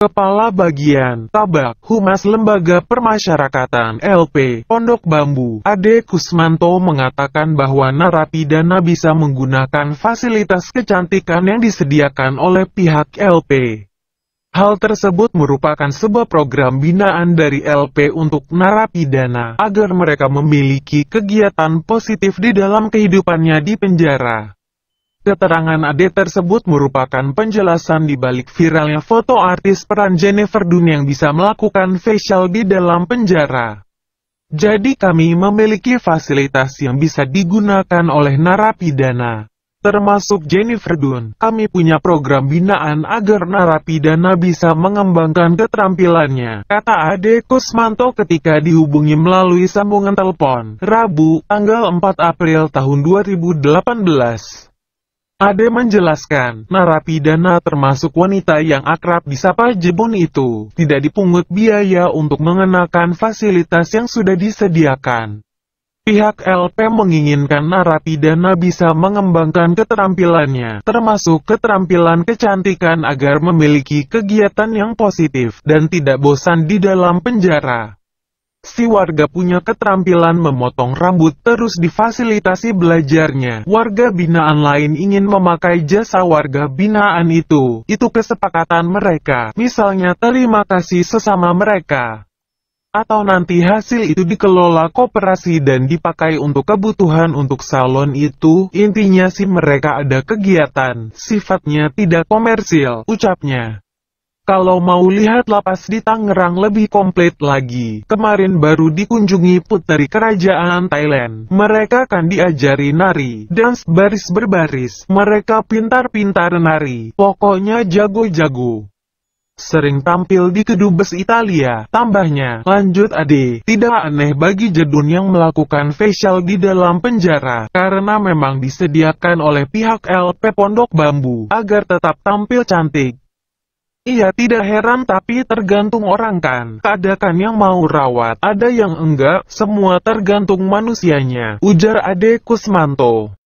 Kepala Bagian Tabak Humas Lembaga Permasyarakatan LP Pondok Bambu Ade Kusmanto mengatakan bahwa narapidana bisa menggunakan fasilitas kecantikan yang disediakan oleh pihak LP. Hal tersebut merupakan sebuah program binaan dari LP untuk narapidana agar mereka memiliki kegiatan positif di dalam kehidupannya di penjara. Keterangan Ade tersebut merupakan penjelasan di balik viralnya foto artis peran Jennifer Dunn yang bisa melakukan facial di dalam penjara. Jadi kami memiliki fasilitas yang bisa digunakan oleh narapidana. Termasuk Jennifer Dunn, kami punya program binaan agar narapidana bisa mengembangkan keterampilannya, kata Ade Kusmanto ketika dihubungi melalui sambungan telepon, Rabu, tanggal 4 April tahun 2018. Ade menjelaskan, narapidana termasuk wanita yang akrab disapa Jebon itu, tidak dipungut biaya untuk mengenakan fasilitas yang sudah disediakan. Pihak LP menginginkan narapidana bisa mengembangkan keterampilannya, termasuk keterampilan kecantikan agar memiliki kegiatan yang positif dan tidak bosan di dalam penjara. Si warga punya keterampilan memotong rambut terus difasilitasi belajarnya. Warga binaan lain ingin memakai jasa warga binaan itu. Itu kesepakatan mereka. Misalnya terima kasih sesama mereka. Atau nanti hasil itu dikelola koperasi dan dipakai untuk kebutuhan untuk salon itu. Intinya sih mereka ada kegiatan. Sifatnya tidak komersil, ucapnya. Kalau mau lihat lapas di Tangerang lebih komplit lagi, kemarin baru dikunjungi putri kerajaan Thailand. Mereka kan diajari nari, dance baris berbaris, mereka pintar-pintar nari, pokoknya jago-jago. Sering tampil di kedubes Italia, tambahnya, lanjut Ade, tidak aneh bagi Jedun yang melakukan facial di dalam penjara, karena memang disediakan oleh pihak LP Pondok Bambu, agar tetap tampil cantik. Iya tidak heran tapi tergantung orang kan. Kadang kan yang mau rawat, ada yang enggak, semua tergantung manusianya. Ujar Ade Kusmanto.